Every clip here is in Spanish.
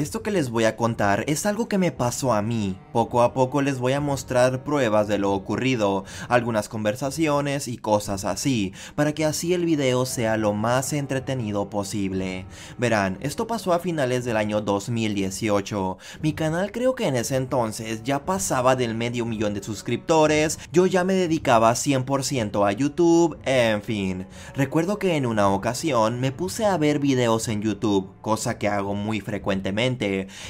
Esto que les voy a contar es algo que me pasó a mí. Poco a poco les voy a mostrar pruebas de lo ocurrido, algunas conversaciones y cosas así, para que así el video sea lo más entretenido posible. Verán, esto pasó a finales del año 2018. Mi canal creo que en ese entonces ya pasaba del medio millón de suscriptores, yo ya me dedicaba 100% a YouTube, en fin. Recuerdo que en una ocasión me puse a ver videos en YouTube, cosa que hago muy frecuentemente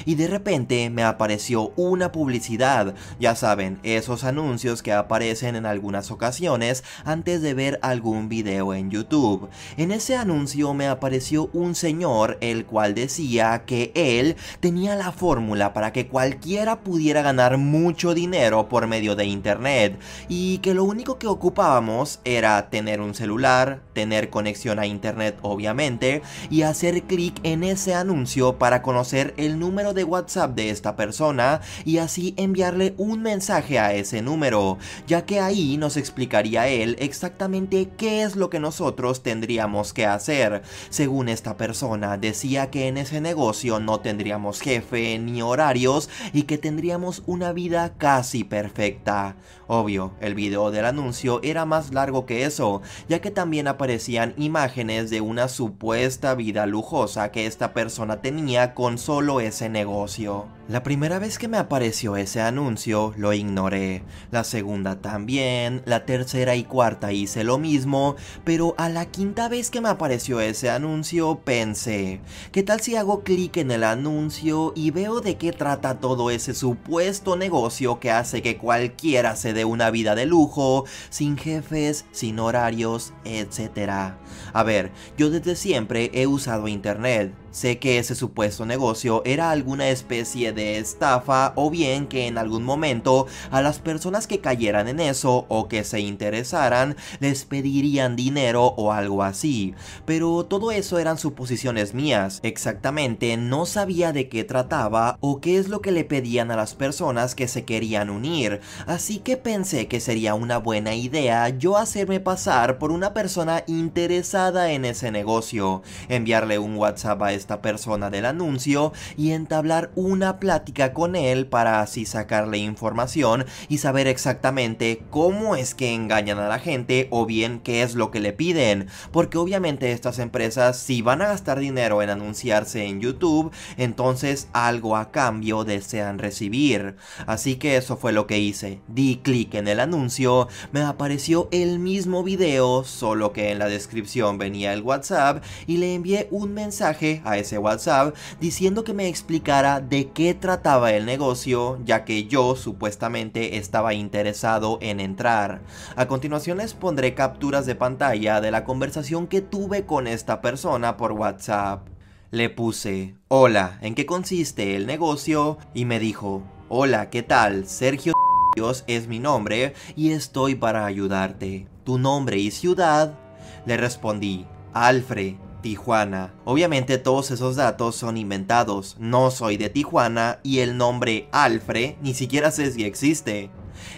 y de repente me apareció una publicidad, ya saben, esos anuncios que aparecen en algunas ocasiones antes de ver algún video en YouTube. En ese anuncio me apareció un señor el cual decía que él tenía la fórmula para que cualquiera pudiera ganar mucho dinero por medio de internet y que lo único que ocupábamos era tener un celular, tener conexión a internet obviamente y hacer clic en ese anuncio para conocer el número de WhatsApp de esta persona y así enviarle un mensaje a ese número, ya que ahí nos explicaría él exactamente qué es lo que nosotros tendríamos que hacer. Según esta persona, decía que en ese negocio no tendríamos jefe ni horarios y que tendríamos una vida casi perfecta. Obvio, el video del anuncio era más largo que eso, ya que también aparecían imágenes de una supuesta vida lujosa que esta persona tenía con su solo ese negocio. La primera vez que me apareció ese anuncio, lo ignoré. La segunda también, la tercera y cuarta hice lo mismo, pero a la quinta vez que me apareció ese anuncio, pensé, ¿qué tal si hago clic en el anuncio y veo de qué trata todo ese supuesto negocio que hace que cualquiera se dé una vida de lujo, sin jefes, sin horarios, etcétera? A ver, yo desde siempre he usado internet. Sé que ese supuesto negocio era alguna especie de estafa o bien que en algún momento a las personas que cayeran en eso o que se interesaran les pedirían dinero o algo así. Pero todo eso eran suposiciones mías. Exactamente no sabía de qué trataba o qué es lo que le pedían a las personas que se querían unir. Así que pensé que sería una buena idea yo hacerme pasar por una persona interesada en ese negocio, enviarle un WhatsApp a esta persona del anuncio y entablar una plática con él para así sacarle información y saber exactamente cómo es que engañan a la gente o bien qué es lo que le piden. Porque obviamente estas empresas si van a gastar dinero en anunciarse en YouTube, entonces algo a cambio desean recibir. Así que eso fue lo que hice. Di clic en el anuncio, me apareció el mismo video, solo que en la descripción venía el WhatsApp y le envié un mensaje a ese WhatsApp diciendo que me explicara de qué trataba el negocio, ya que yo supuestamente estaba interesado en entrar. A continuación les pondré capturas de pantalla de la conversación que tuve con esta persona por WhatsApp. Le puse, hola, ¿en qué consiste el negocio? Y me dijo, hola, ¿qué tal? Sergio Dios es mi nombre y estoy para ayudarte. ¿Tu nombre y ciudad? Le respondí, Alfred. Tijuana. Obviamente todos esos datos son inventados, no soy de Tijuana y el nombre Alfred ni siquiera sé si existe.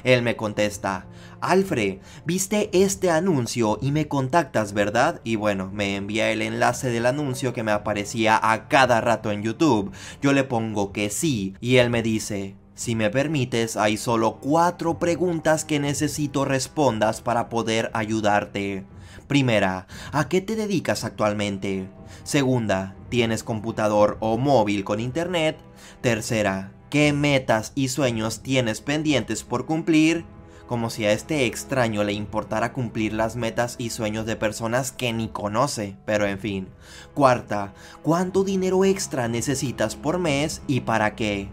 Él me contesta, Alfred, viste este anuncio y me contactas, ¿verdad? Y bueno, me envía el enlace del anuncio que me aparecía a cada rato en YouTube. Yo le pongo que sí y él me dice, si me permites, hay solo cuatro preguntas que necesito respondas para poder ayudarte. Primera, ¿a qué te dedicas actualmente? Segunda, ¿tienes computador o móvil con internet? Tercera, ¿qué metas y sueños tienes pendientes por cumplir? Como si a este extraño le importara cumplir las metas y sueños de personas que ni conoce, pero en fin. Cuarta, ¿cuánto dinero extra necesitas por mes y para qué?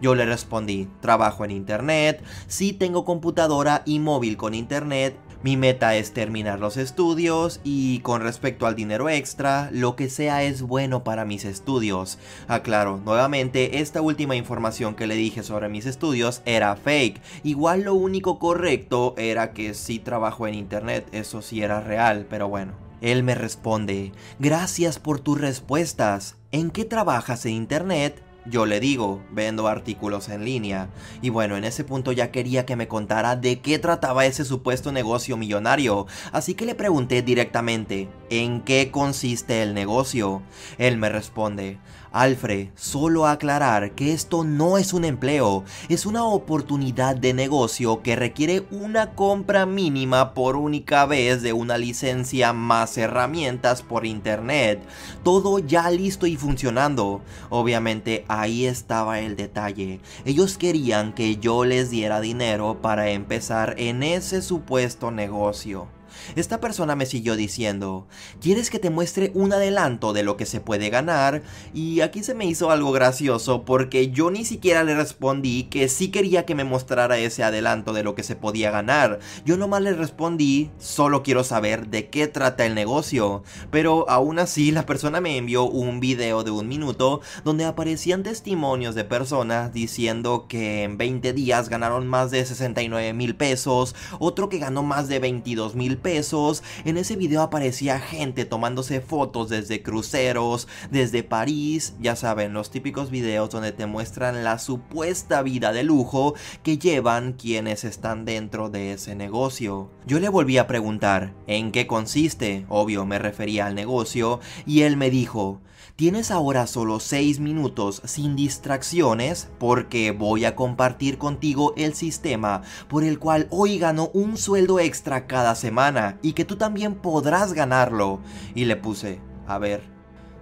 Yo le respondí, trabajo en internet, sí tengo computadora y móvil con internet, mi meta es terminar los estudios y con respecto al dinero extra, lo que sea es bueno para mis estudios. Aclaro, nuevamente, esta última información que le dije sobre mis estudios era fake. Igual lo único correcto era que sí trabajo en internet, eso sí era real, pero bueno. Él me responde, gracias por tus respuestas. ¿En qué trabajas en internet? yo le digo, vendo artículos en línea. Y bueno, en ese punto ya quería que me contara de qué trataba ese supuesto negocio millonario, así que le pregunté directamente, ¿en qué consiste el negocio? Él me responde, Alfred, solo aclarar que esto no es un empleo, es una oportunidad de negocio que requiere una compra mínima por única vez de una licencia más herramientas por internet. Todo ya listo y funcionando. Obviamente ahí estaba el detalle. Ellos querían que yo les diera dinero para empezar en ese supuesto negocio. Esta persona me siguió diciendo, ¿quieres que te muestre un adelanto de lo que se puede ganar? Y aquí se me hizo algo gracioso porque yo ni siquiera le respondí que sí quería que me mostrara ese adelanto de lo que se podía ganar. Yo nomás le respondí, solo quiero saber de qué trata el negocio. Pero aún así la persona me envió un video de un minuto donde aparecían testimonios de personas diciendo que en 20 días ganaron más de 69 mil pesos, otro que ganó más de 22 mil pesos. En ese video aparecía gente tomándose fotos desde cruceros, desde París, ya saben, los típicos videos donde te muestran la supuesta vida de lujo que llevan quienes están dentro de ese negocio. Yo le volví a preguntar, ¿en qué consiste? Obvio, me refería al negocio, y él me dijo, Tienes ahora solo 6 minutos sin distracciones porque voy a compartir contigo el sistema por el cual hoy gano un sueldo extra cada semana y que tú también podrás ganarlo. Y le puse, a ver,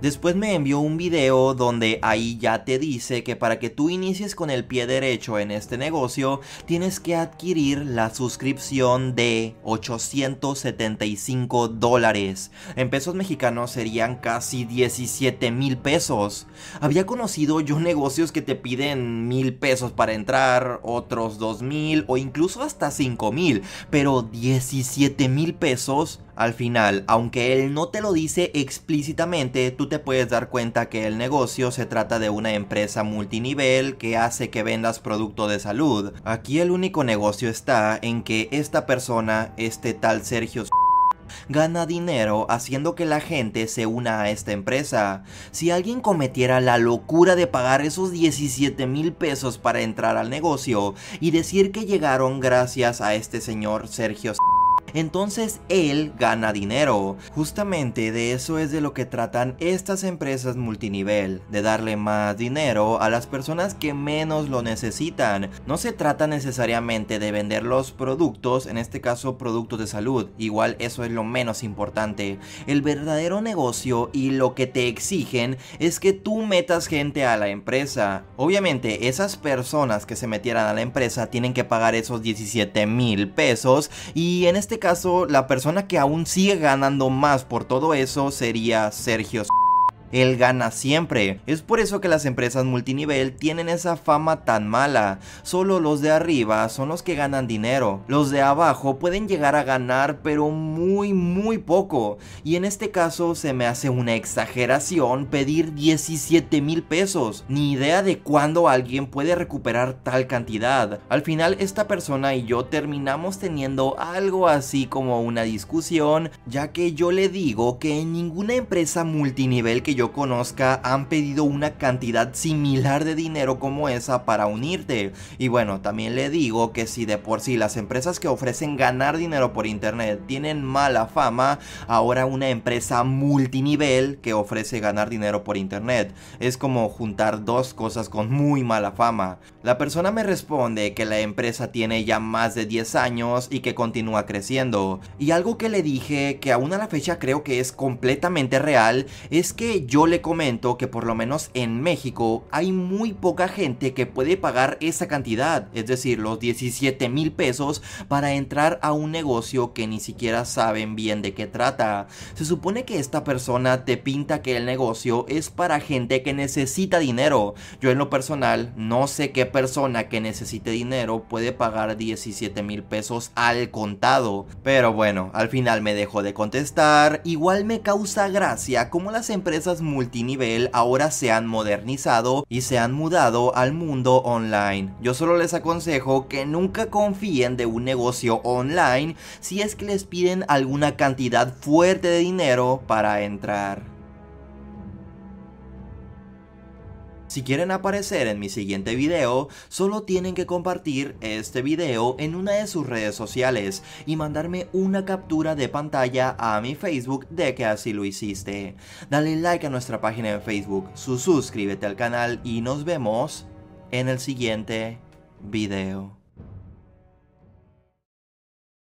Después me envió un video donde ahí ya te dice que para que tú inicies con el pie derecho en este negocio, tienes que adquirir la suscripción de 875 dólares. En pesos mexicanos serían casi 17 mil pesos. Había conocido yo negocios que te piden mil pesos para entrar, otros dos mil o incluso hasta cinco mil, pero 17 mil pesos al final, aunque él no te lo dice explícitamente, tú te puedes dar cuenta que el negocio se trata de una empresa multinivel que hace que vendas producto de salud. Aquí el único negocio está en que esta persona, este tal Sergio gana dinero haciendo que la gente se una a esta empresa. Si alguien cometiera la locura de pagar esos 17 mil pesos para entrar al negocio y decir que llegaron gracias a este señor Sergio entonces él gana dinero. Justamente de eso es de lo que tratan estas empresas multinivel, de darle más dinero a las personas que menos lo necesitan. No se trata necesariamente de vender los productos, en este caso productos de salud, igual eso es lo menos importante. El verdadero negocio y lo que te exigen es que tú metas gente a la empresa. Obviamente esas personas que se metieran a la empresa tienen que pagar esos 17 mil pesos y en este caso, la persona que aún sigue ganando más por todo eso sería Sergio él gana siempre. Es por eso que las empresas multinivel tienen esa fama tan mala. Solo los de arriba son los que ganan dinero. Los de abajo pueden llegar a ganar pero muy muy poco. Y en este caso se me hace una exageración pedir 17 mil pesos. Ni idea de cuándo alguien puede recuperar tal cantidad. Al final esta persona y yo terminamos teniendo algo así como una discusión ya que yo le digo que en ninguna empresa multinivel que yo yo conozca han pedido una cantidad similar de dinero como esa para unirte. Y bueno, también le digo que si de por sí las empresas que ofrecen ganar dinero por internet tienen mala fama, ahora una empresa multinivel que ofrece ganar dinero por internet es como juntar dos cosas con muy mala fama. La persona me responde que la empresa tiene ya más de 10 años y que continúa creciendo. Y algo que le dije que aún a la fecha creo que es completamente real es que yo le comento que por lo menos en México hay muy poca gente que puede pagar esa cantidad, es decir, los 17 mil pesos para entrar a un negocio que ni siquiera saben bien de qué trata. Se supone que esta persona te pinta que el negocio es para gente que necesita dinero. Yo en lo personal no sé qué persona que necesite dinero puede pagar 17 mil pesos al contado. Pero bueno, al final me dejo de contestar. Igual me causa gracia cómo las empresas multinivel ahora se han modernizado y se han mudado al mundo online. Yo solo les aconsejo que nunca confíen de un negocio online si es que les piden alguna cantidad fuerte de dinero para entrar. Si quieren aparecer en mi siguiente video, solo tienen que compartir este video en una de sus redes sociales y mandarme una captura de pantalla a mi Facebook de que así lo hiciste. Dale like a nuestra página en Facebook, suscríbete al canal y nos vemos en el siguiente video.